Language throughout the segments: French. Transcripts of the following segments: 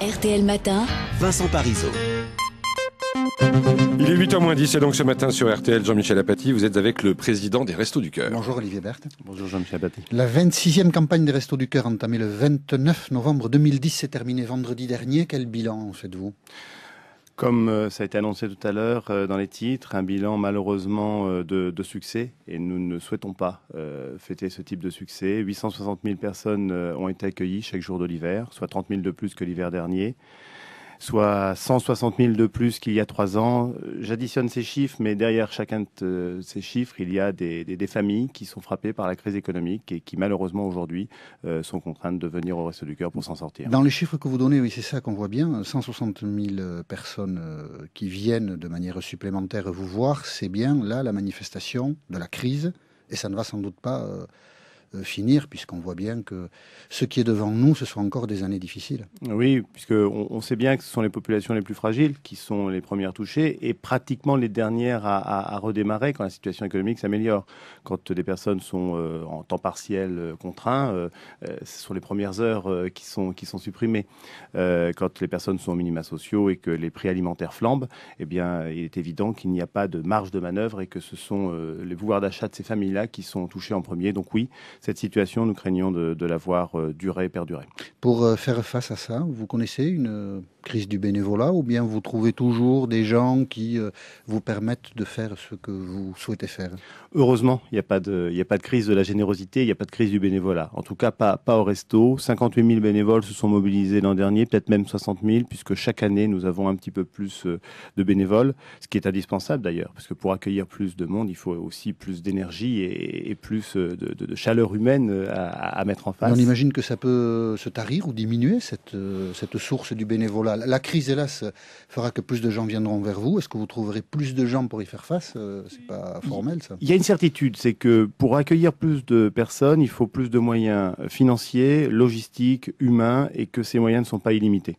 RTL Matin. Vincent Parisot. Il est 8h moins 10 et donc ce matin sur RTL, Jean-Michel Apathy, vous êtes avec le président des Restos du Cœur. Bonjour Olivier Berthe. Bonjour Jean-Michel Apathy. La 26e campagne des Restos du Cœur entamée le 29 novembre 2010 s'est terminée vendredi dernier. Quel bilan faites-vous comme euh, ça a été annoncé tout à l'heure euh, dans les titres, un bilan malheureusement euh, de, succès et nous ne souhaitons pas fêter ce type de succès. 860 000 personnes ont été accueillies chaque jour de l'hiver, soit 30 000 de plus que l'hiver dernier soit 160 000 de plus qu'il y a trois ans. J'additionne ces chiffres, mais derrière chacun de euh, ces chiffres, il y a des, familles qui sont frappées par la crise économique et qui malheureusement aujourd'hui euh, sont contraintes de venir au reste du Cœur pour s'en sortir. Dans les chiffres que vous donnez, oui, c'est ça qu'on voit bien. 160 000 euh, personnes qui viennent de manière supplémentaire vous voir, c'est bien là la manifestation de la crise et ça ne va sans doute pas... Euh, finir, puisqu'on voit bien que ce qui est devant nous, ce sont encore des années difficiles. Oui, puisqu'on on sait bien que ce sont les populations les plus fragiles qui sont les premières touchées et pratiquement les dernières à, redémarrer quand la situation économique s'améliore. Quand des personnes sont euh, en temps partiel euh, contraint, ce sont les premières heures qui, sont, qui sont supprimées. quand les personnes sont au minima sociaux et que les prix alimentaires flambent, eh bien, il est évident qu'il n'y a pas de marge de manœuvre et que ce sont les pouvoirs d'achat de ces familles-là qui sont touchés en premier. Donc oui, cette situation, nous craignons de, la voir euh, durer et perdurer. Pour euh, faire face à ça, vous connaissez une euh, crise du bénévolat ou bien vous trouvez toujours des gens qui vous permettent de faire ce que vous souhaitez faire Heureusement, il n'y a, pas de, a pas de crise de la générosité, il n'y a pas de crise du bénévolat. En tout cas, pas, au resto. 58 000 bénévoles se sont mobilisés l'an dernier, peut-être même 60 000, puisque chaque année, nous avons un petit peu plus de bénévoles, ce qui est indispensable d'ailleurs, parce que pour accueillir plus de monde, il faut aussi plus d'énergie et, plus de chaleur humaine euh, à, mettre en face. on imagine que ça peut se tarir ou diminuer, cette, euh, cette source du bénévolat. La crise, hélas, fera que plus de gens viendront vers vous. Est-ce que vous trouverez plus de gens pour y faire face euh, C'est pas formel, ça. Il y a une certitude, c'est que pour accueillir plus de personnes, il faut plus de moyens financiers, logistiques, humains, et que ces moyens ne sont pas illimités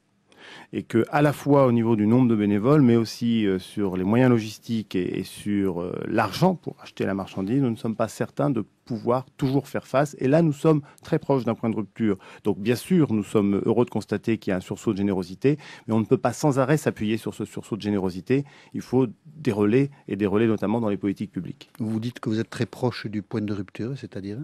et que à la fois au niveau du nombre de bénévoles, mais aussi sur les moyens logistiques et, sur l'argent pour acheter la marchandise, nous ne sommes pas certains de pouvoir toujours faire face. Et là, nous sommes très proches d'un point de rupture. Donc, bien sûr, nous sommes heureux de constater qu'il y a un sursaut de générosité, mais on ne peut pas sans arrêt s'appuyer sur ce sursaut de générosité. Il faut des relais, et des relais notamment dans les politiques publiques. Vous dites que vous êtes très proche du point de rupture, c'est-à-dire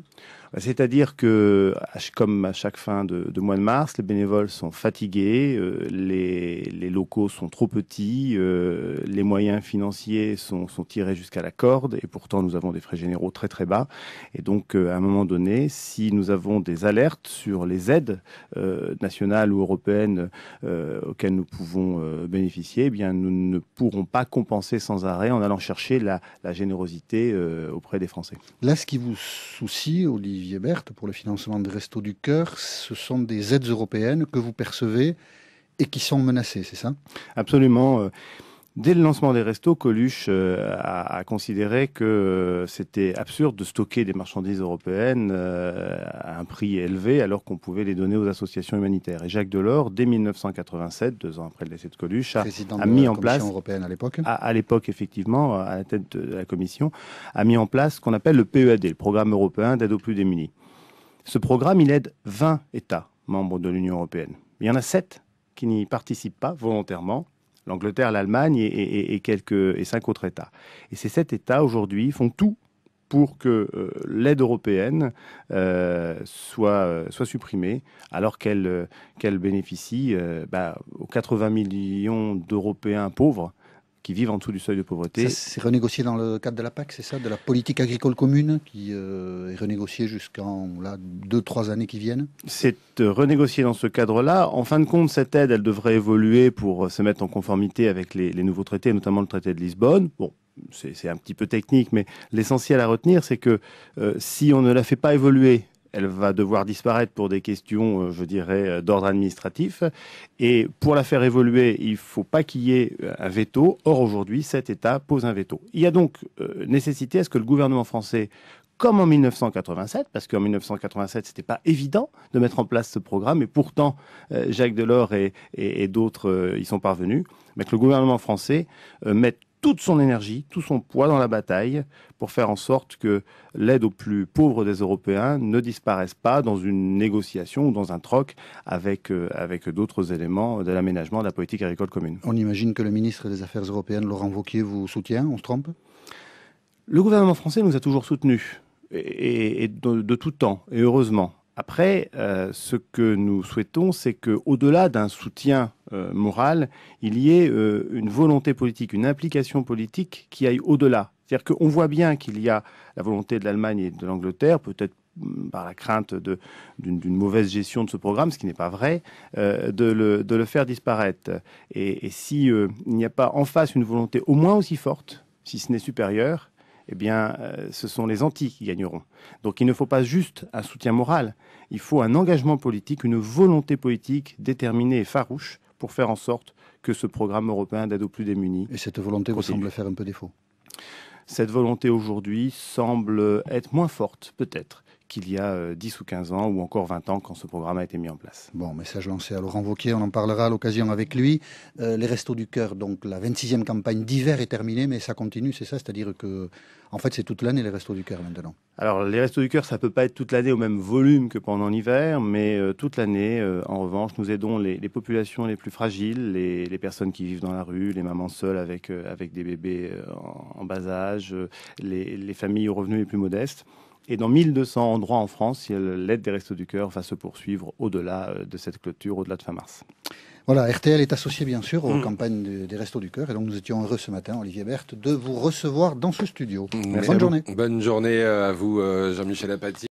C'est-à-dire que, comme à chaque fin de, mois de mars, les bénévoles sont fatigués, euh, les, locaux sont trop petits, euh, les moyens financiers sont, sont tirés jusqu'à la corde, et pourtant nous avons des frais généraux très très bas. Et donc, euh, à un moment donné, si nous avons des alertes sur les aides euh, nationales ou européennes euh, auxquelles nous pouvons bénéficier, eh bien, nous ne pourrons pas compenser sans arrêt en allant chercher la, générosité auprès des Français. Là, ce qui vous soucie, Olivier Berthe, pour le financement des Restos du Cœur, ce sont des aides européennes que vous percevez et qui sont menacées, c'est ça Absolument. Dès le lancement des restos, Coluche euh, a, considéré que euh, c'était absurde de stocker des marchandises européennes euh, à un prix élevé alors qu'on pouvait les donner aux associations humanitaires. Et Jacques Delors, dès 1987, deux ans après le décès de Coluche, a, mis en place européenne à l'époque, à l'époque effectivement, à la tête de la Commission, a mis en place ce qu'on appelle le PEAD, le Programme européen d'aide aux plus démunis. Ce programme, il aide 20 États membres de l'Union européenne. Il y en a 7 qui n'y participent pas volontairement l'Angleterre, l'Allemagne et, cinq autres États. Et ces sept États, aujourd'hui, font tout pour que euh, l'aide européenne euh, euh, soit, supprimée, alors qu'elle bénéficie bah, aux 80 millions d'Européens pauvres qui vivent en dessous du seuil de pauvreté. C'est renégocié dans le cadre de la PAC, c'est ça De la politique agricole commune qui euh, est renégociée jusqu'en deux, trois années qui viennent C'est euh, renégocié dans ce cadre-là. En fin de compte, cette aide, elle devrait évoluer pour euh, se mettre en conformité avec les, nouveaux traités, notamment le traité de Lisbonne. Bon, c'est un petit peu technique, mais l'essentiel à retenir, c'est que si on ne la fait pas évoluer elle va devoir disparaître pour des questions, euh, je dirais, euh, d'ordre administratif. Et pour la faire évoluer, il ne faut pas qu'il y ait euh, un veto. Or, aujourd'hui, cet État pose un veto. Il y a donc nécessité à ce que le gouvernement français comme en 1987, parce qu'en 1987, c'était pas évident de mettre en place ce programme, et pourtant, Jacques Delors et, d'autres y sont parvenus, mais que le gouvernement français mette toute son énergie, tout son poids dans la bataille pour faire en sorte que l'aide aux plus pauvres des Européens ne disparaisse pas dans une négociation ou dans un troc avec, euh, avec d'autres éléments de l'aménagement de la politique agricole commune. On imagine que le ministre des Affaires européennes, Laurent Vauquier, vous soutient, on se trompe Le gouvernement français nous a toujours soutenus, et, de, tout temps, et heureusement. Après, euh, ce que nous souhaitons, c'est que, au-delà d'un soutien euh, moral, il y ait euh, une volonté politique, une implication politique qui aille au-delà. C'est-à-dire qu'on voit bien qu'il y a la volonté de l'Allemagne et de l'Angleterre, peut-être mm, par la crainte d'une mauvaise gestion de ce programme, ce qui n'est pas vrai, euh, de, le, faire disparaître. Et, s'il n'y a pas en face une volonté au moins aussi forte, si ce n'est supérieure, eh bien, ce sont les Antilles qui gagneront. Donc, il ne faut pas juste un soutien moral. Il faut un engagement politique, une volonté politique déterminée et farouche pour faire en sorte que ce programme européen d'aide aux plus démunis. Et cette volonté vous semble faire un peu défaut cette volonté aujourd'hui semble être moins forte, peut-être il y a 10 euh, ou 15 ans ou encore 20 ans quand ce programme a été mis en place. Bon, message lancé à Laurent Vauquier, on en parlera à l'occasion avec lui. Euh, les Restos du Cœur, donc la 26e campagne d'hiver est terminée, mais ça continue, c'est ça C'est-à-dire que, en fait, c'est toute l'année les Restos du Cœur maintenant Alors, les Restos du Cœur, ça ne peut pas être toute l'année au même volume que pendant l'hiver, mais euh, toute l'année, en revanche, nous aidons les, populations les plus fragiles, les, personnes qui vivent dans la rue, les mamans seules avec, avec des bébés en, bas âge, les, les familles aux revenus les plus modestes. Et dans 1200 endroits en France, l'aide des Restos du Cœur va se poursuivre au-delà euh, de cette clôture, au-delà de fin mars. Voilà, RTL est associé bien sûr aux mm. campagnes des Restos du Cœur. Et donc nous étions heureux ce matin, Olivier Berthe, de vous recevoir dans ce studio. Bonne journée. Bonne journée à vous, euh, Jean-Michel Apathy.